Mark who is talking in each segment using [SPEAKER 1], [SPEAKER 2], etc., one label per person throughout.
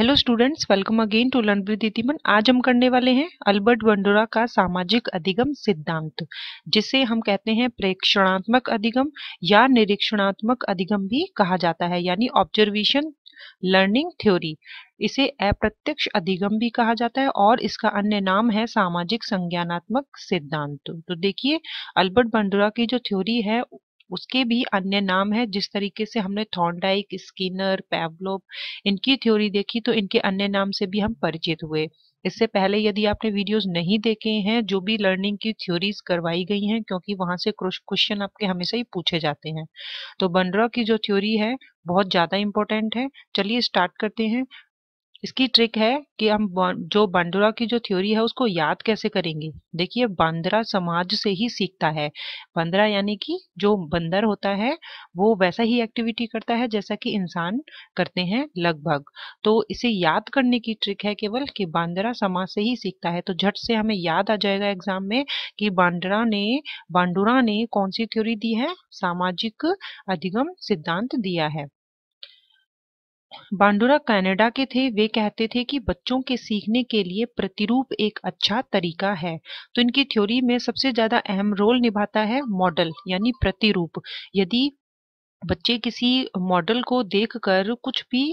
[SPEAKER 1] hello students welcome again to learn विदिमन आज हम करने वाले हैं अल्बर्ट बंडोरा का सामाजिक अधिगम सिद्धांत जिसे हम कहते हैं प्रेक्षणात्मक अधिगम या निरीक्षणात्मक अधिगम भी कहा जाता है यानी ऑब्जर्वेशन लर्निंग थ्योरी इसे अप्रत्यक्ष अधिगम भी कहा जाता है और इसका अन्य नाम है सामाजिक संज्ञानात्मक सिद्धांत तो देखिए अल्बर्ट बंडोरा की जो थ्योरी है उसके भी अन्य नाम है जिस तरीके से हमने थॉन्डाइक स्किनर पैवलोप इनकी थ्योरी देखी तो इनके अन्य नाम से भी हम परिचित हुए इससे पहले यदि आपने वीडियोस नहीं देखे हैं जो भी लर्निंग की थ्योरीज करवाई गई हैं क्योंकि वहां से क्वेश्चन आपके हमेशा ही पूछे जाते हैं तो बनरा की जो थ्योरी है बहुत ज़्यादा इंपॉर्टेंट है चलिए स्टार्ट करते हैं इसकी ट्रिक है कि हम जो बांडुरा की जो थ्योरी है उसको याद कैसे करेंगे देखिए बांद्रा समाज से ही सीखता है बांद्रा यानी कि जो बंदर होता है वो वैसा ही एक्टिविटी करता है जैसा कि इंसान करते हैं लगभग तो इसे याद करने की ट्रिक है केवल कि बांद्रा समाज से ही सीखता है तो झट से हमें याद आ जाएगा एग्जाम में कि बांडरा ने बांडुरा ने कौन सी थ्योरी दी है सामाजिक अधिगम सिद्धांत दिया है बांडुरा कनाडा के थे वे कहते थे कि बच्चों के सीखने के लिए प्रतिरूप एक अच्छा तरीका है तो इनकी थ्योरी में सबसे ज़्यादा अहम रोल निभाता है मॉडल यानी प्रतिरूप यदि बच्चे किसी मॉडल को देखकर कुछ भी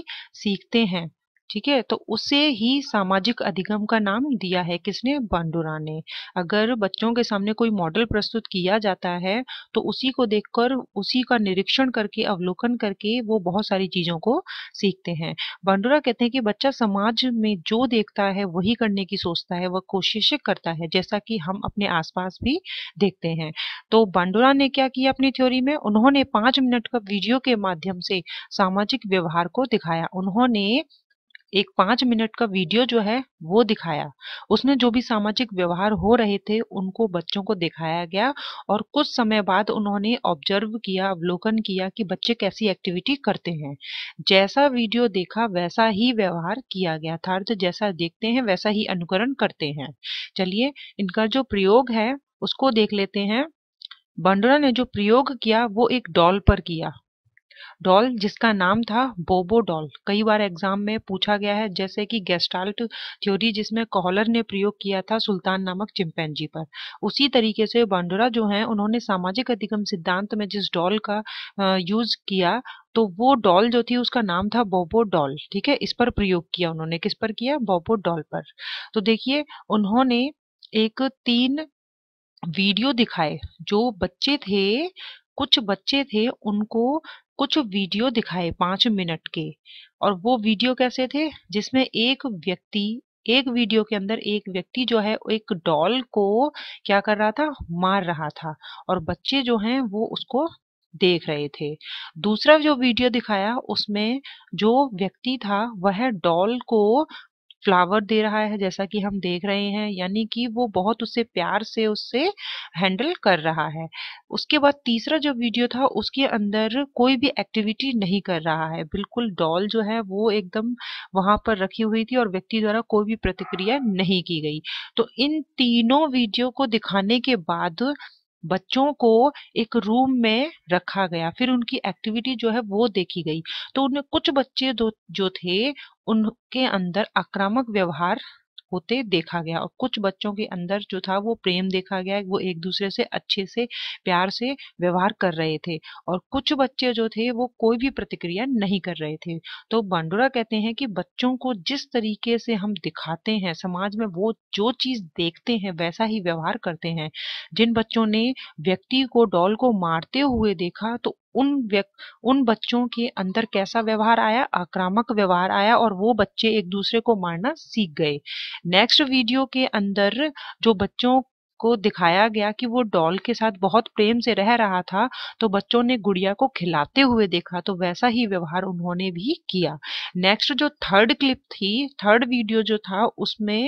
[SPEAKER 1] सीखते हैं ठीक है तो उसे ही सामाजिक अधिगम का नाम दिया है किसने बांडुरा ने अगर बच्चों के सामने कोई मॉडल प्रस्तुत किया जाता है तो उसी को देखकर उसी का निरीक्षण करके अवलोकन करके वो बहुत सारी चीजों को सीखते हैं बांडुरा कहते हैं कि बच्चा समाज में जो देखता है वही करने की सोचता है वह कोशिश करता है जैसा कि हम अपने आसपास भी देखते हैं तो बांडुरा ने क्या किया अपनी थ्योरी में उन्होंने पांच मिनट का वीडियो के माध्यम से सामाजिक व्यवहार को दिखाया उन्होंने एक पांच मिनट का वीडियो जो है वो दिखाया उसमें जो भी सामाजिक व्यवहार हो रहे थे उनको बच्चों को दिखाया गया और कुछ समय बाद उन्होंने ऑब्जर्व किया अवलोकन किया कि बच्चे कैसी एक्टिविटी करते हैं जैसा वीडियो देखा वैसा ही व्यवहार किया गया अर्थार्थ तो जैसा देखते हैं वैसा ही अनुकरण करते हैं चलिए इनका जो प्रयोग है उसको देख लेते हैं बंडरा ने जो प्रयोग किया वो एक डॉल पर किया डॉल जिसका नाम था बोबो डॉल कई बार एग्जाम में पूछा गया है जैसे कि गेस्टाल्ट थ्योरी जिसमें कॉलर ने प्रयोग किया था सुल्तान नामक चिंपैंजी पर उसी तरीके से बांडुरा जो है उन्होंने सामाजिक अधिगम सिद्धांत में जिस डॉल का यूज किया तो वो डॉल जो थी उसका नाम था बोबो डॉल ठीक है इस पर प्रयोग किया उन्होंने किस पर किया बोबो डॉल पर तो देखिए उन्होंने एक तीन वीडियो दिखाए जो बच्चे थे कुछ बच्चे थे उनको कुछ वीडियो दिखाए पांच मिनट के और वो वीडियो कैसे थे जिसमें एक व्यक्ति एक वीडियो के अंदर एक व्यक्ति जो है एक डॉल को क्या कर रहा था मार रहा था और बच्चे जो हैं वो उसको देख रहे थे दूसरा जो वीडियो दिखाया उसमें जो व्यक्ति था वह डॉल को फ्लावर दे रहा है जैसा कि हम देख रहे हैं यानी कि वो बहुत उससे प्यार से उससे हैंडल कर रहा है उसके बाद तीसरा जो वीडियो था उसके अंदर कोई भी एक्टिविटी नहीं कर रहा है बिल्कुल डॉल जो है वो एकदम वहां पर रखी हुई थी और व्यक्ति द्वारा कोई भी प्रतिक्रिया नहीं की गई तो इन तीनों वीडियो को दिखाने के बाद बच्चों को एक रूम में रखा गया फिर उनकी एक्टिविटी जो है वो देखी गई तो उनमें कुछ बच्चे जो थे उनके अंदर आक्रामक व्यवहार होते देखा गया और कुछ बच्चों के अंदर जो था वो प्रेम देखा गया वो एक दूसरे से अच्छे से प्यार से व्यवहार कर रहे थे और कुछ बच्चे जो थे वो कोई भी प्रतिक्रिया नहीं कर रहे थे तो बांडोरा कहते हैं कि बच्चों को जिस तरीके से हम दिखाते हैं समाज में वो जो चीज देखते हैं वैसा ही व्यवहार करते हैं जिन बच्चों ने व्यक्ति को डॉल को मारते हुए देखा तो उन उन बच्चों के अंदर कैसा व्यवहार आया आक्रामक व्यवहार आया और वो बच्चे एक दूसरे को मारना सीख गए नेक्स्ट वीडियो के अंदर जो बच्चों को दिखाया गया कि वो डॉल के साथ बहुत प्रेम से रह रहा था तो बच्चों ने गुड़िया को खिलाते हुए देखा तो वैसा ही व्यवहार उन्होंने भी किया नेक्स्ट जो थर्ड क्लिप थी थर्ड वीडियो जो था उसमें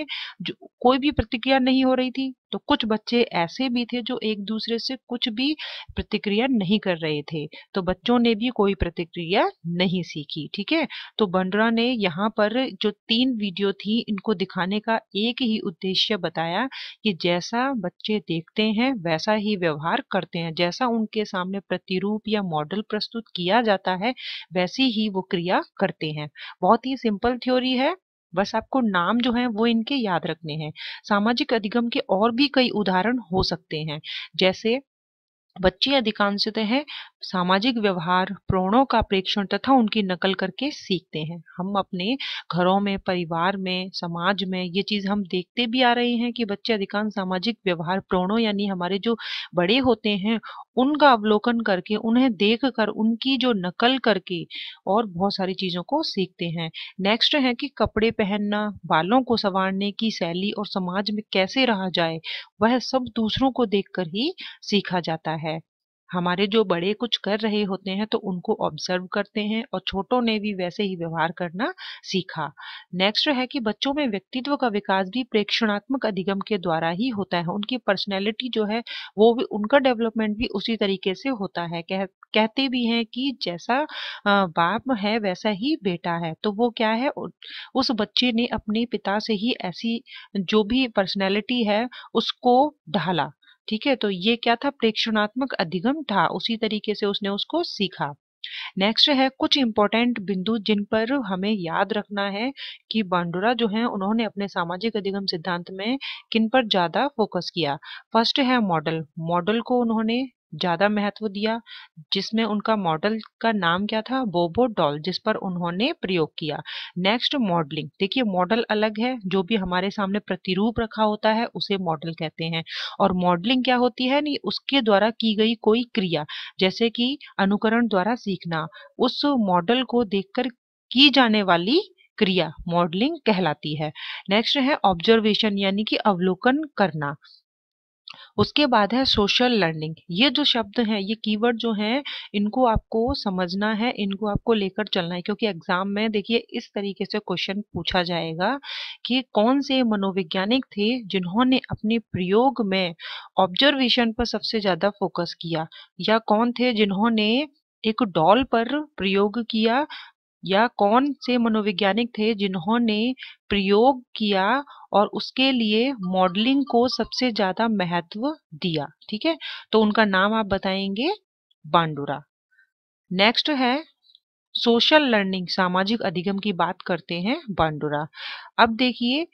[SPEAKER 1] जो कोई भी प्रतिक्रिया नहीं हो रही थी तो कुछ बच्चे ऐसे भी थे जो एक दूसरे से कुछ भी प्रतिक्रिया नहीं कर रहे थे तो बच्चों ने भी कोई प्रतिक्रिया नहीं सीखी ठीक है तो बंडरा ने यहाँ पर जो तीन वीडियो थी इनको दिखाने का एक ही उद्देश्य बताया कि जैसा बच्चे देखते हैं वैसा ही व्यवहार करते हैं जैसा उनके सामने प्रतिरूप या मॉडल प्रस्तुत किया जाता है वैसी ही वो क्रिया करते हैं बहुत ही सिंपल थ्योरी है बस आपको नाम जो है वो इनके याद रखने हैं सामाजिक अधिगम के और भी कई उदाहरण हो सकते हैं जैसे बच्चे अधिकांशतः सामाजिक व्यवहार प्रोणों का प्रेक्षण तथा उनकी नकल करके सीखते हैं हम अपने घरों में परिवार में समाज में ये चीज़ हम देखते भी आ रहे हैं कि बच्चे अधिकांश सामाजिक व्यवहार प्रोणों यानी हमारे जो बड़े होते हैं उनका अवलोकन करके उन्हें देख कर उनकी जो नकल करके और बहुत सारी चीज़ों को सीखते हैं नेक्स्ट है कि कपड़े पहनना बालों को संवारने की शैली और समाज में कैसे रहा जाए वह सब दूसरों को देखकर ही सीखा जाता है हमारे जो बड़े कुछ कर रहे होते हैं तो उनको ऑब्जर्व करते हैं और छोटों ने भी वैसे ही व्यवहार करना सीखा नेक्स्ट है कि बच्चों में व्यक्तित्व का विकास भी प्रेक्षणात्मक अधिगम के द्वारा ही होता है उनकी पर्सनैलिटी जो है वो भी उनका डेवलपमेंट भी उसी तरीके से होता है कह, कहते भी हैं कि जैसा बाप है वैसा ही बेटा है तो वो क्या है उस बच्चे ने अपने पिता से ही ऐसी जो भी पर्सनैलिटी है उसको ढाला ठीक है तो ये क्या था प्रेक्षणात्मक अधिगम था उसी तरीके से उसने उसको सीखा नेक्स्ट है कुछ इंपॉर्टेंट बिंदु जिन पर हमें याद रखना है कि बांडुरा जो है उन्होंने अपने सामाजिक अधिगम सिद्धांत में किन पर ज्यादा फोकस किया फर्स्ट है मॉडल मॉडल को उन्होंने ज़्यादा महत्व दिया जिसमें उनका मॉडल का नाम क्या था बोबो डॉल जिस पर उन्होंने प्रयोग किया नेक्स्ट मॉडलिंग देखिए मॉडल अलग है जो भी हमारे सामने प्रतिरूप रखा होता है उसे मॉडल कहते हैं और मॉडलिंग क्या होती है नहीं उसके द्वारा की गई कोई क्रिया जैसे कि अनुकरण द्वारा सीखना उस मॉडल को देखकर की जाने वाली क्रिया मॉडलिंग कहलाती है नेक्स्ट है ऑब्जर्वेशन यानी कि अवलोकन करना उसके बाद है सोशल लर्निंग ये जो शब्द हैं ये कीवर्ड जो हैं इनको आपको समझना है इनको आपको लेकर चलना है क्योंकि एग्जाम में देखिए इस तरीके से क्वेश्चन पूछा जाएगा कि कौन से मनोवैज्ञानिक थे जिन्होंने अपने प्रयोग में ऑब्जर्वेशन पर सबसे ज्यादा फोकस किया या कौन थे जिन्होंने एक डॉल पर प्रयोग किया या कौन से मनोवैज्ञानिक थे जिन्होंने प्रयोग किया और उसके लिए मॉडलिंग को सबसे ज्यादा महत्व दिया ठीक है तो उनका नाम आप बताएंगे बांडुरा नेक्स्ट है सोशल लर्निंग सामाजिक अधिगम की बात करते हैं बांडुरा अब देखिए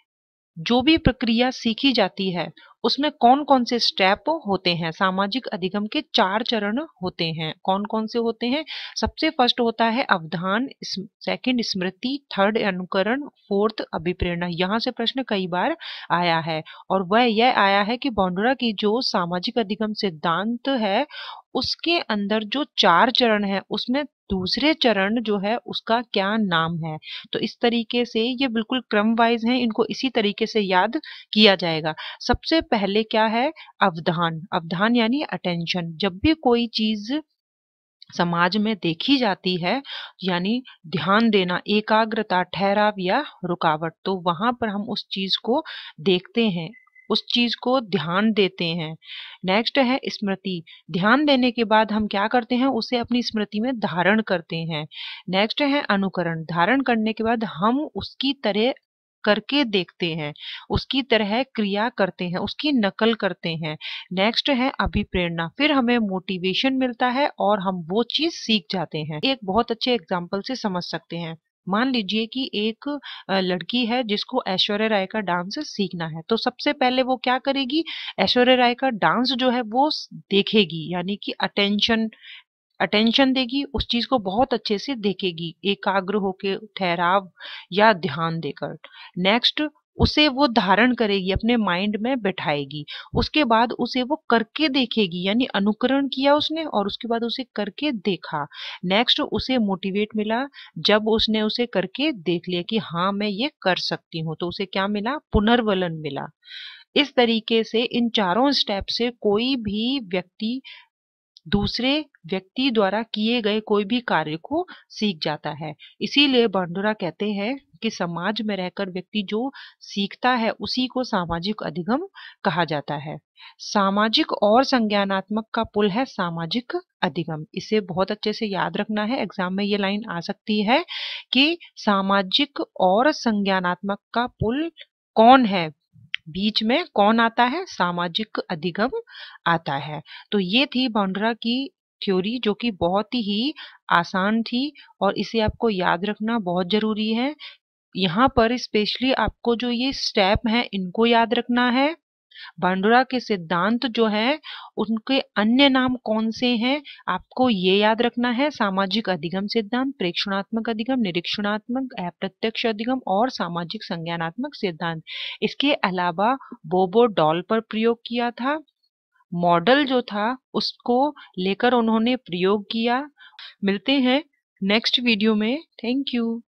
[SPEAKER 1] जो भी प्रक्रिया सीखी जाती है उसमें कौन कौन से स्टेप होते हैं सामाजिक अधिगम के चार चरण होते हैं कौन कौन से होते हैं सबसे फर्स्ट होता है अवधान सेकंड स्मृति थर्ड अनुकरण फोर्थ अभिप्रेरणा यहाँ से प्रश्न कई बार आया है और वह यह आया है कि बॉन्डोरा की जो सामाजिक अधिगम सिद्धांत है उसके अंदर जो चार चरण है उसमें दूसरे चरण जो है उसका क्या नाम है तो इस तरीके से ये बिल्कुल क्रम वाइज है इनको इसी तरीके से याद किया जाएगा सबसे पहले क्या है अवधान अवधान यानी अटेंशन जब भी कोई चीज समाज में देखी जाती है यानी ध्यान देना एकाग्रता ठहराव या रुकावट तो वहां पर हम उस चीज को देखते हैं उस चीज को ध्यान देते हैं नेक्स्ट है स्मृति ध्यान देने के बाद हम क्या करते हैं उसे अपनी स्मृति में धारण करते हैं नेक्स्ट है अनुकरण धारण करने के बाद हम उसकी तरह करके देखते हैं उसकी तरह क्रिया करते हैं उसकी नकल करते हैं नेक्स्ट है अभिप्रेरणा फिर हमें मोटिवेशन मिलता है और हम वो चीज सीख जाते हैं एक बहुत अच्छे एग्जाम्पल से समझ सकते हैं मान लीजिए कि एक लड़की है जिसको ऐश्वर्य राय का डांस सीखना है तो सबसे पहले वो क्या करेगी ऐश्वर्य राय का डांस जो है वो देखेगी यानी कि अटेंशन अटेंशन देगी उस चीज को बहुत अच्छे से देखेगी एकाग्र होके ठहराव या ध्यान देकर नेक्स्ट उसे वो धारण करेगी अपने माइंड में बैठाएगी उसके बाद उसे वो करके देखेगी यानी अनुकरण किया उसने और उसके बाद उसे करके देखा नेक्स्ट उसे मोटिवेट मिला जब उसने उसे करके देख लिया कि हाँ मैं ये कर सकती हूँ तो उसे क्या मिला पुनर्वलन मिला इस तरीके से इन चारों स्टेप से कोई भी व्यक्ति दूसरे व्यक्ति द्वारा किए गए कोई भी कार्य को सीख जाता है इसीलिए बांडोरा कहते हैं कि समाज में रहकर व्यक्ति जो सीखता है उसी को सामाजिक अधिगम कहा जाता है सामाजिक और संज्ञानात्मक का पुल है सामाजिक अधिगम इसे बहुत अच्छे से याद रखना है एग्जाम में ये लाइन आ सकती है कि सामाजिक और संज्ञानात्मक का पुल कौन है बीच में कौन आता है सामाजिक अधिगम आता है तो ये थी बांड्रा की थ्योरी जो कि बहुत ही आसान थी और इसे आपको याद रखना बहुत ज़रूरी है यहाँ पर स्पेशली आपको जो ये स्टेप है इनको याद रखना है बांडुरा के सिद्धांत जो है उनके अन्य नाम कौन से हैं आपको ये याद रखना है सामाजिक अधिगम सिद्धांत प्रेक्षणात्मक अधिगम निरीक्षणात्मक अप्रत्यक्ष अधिगम और सामाजिक संज्ञानात्मक सिद्धांत इसके अलावा बोबो डॉल पर प्रयोग किया था मॉडल जो था उसको लेकर उन्होंने प्रयोग किया मिलते हैं नेक्स्ट वीडियो में थैंक यू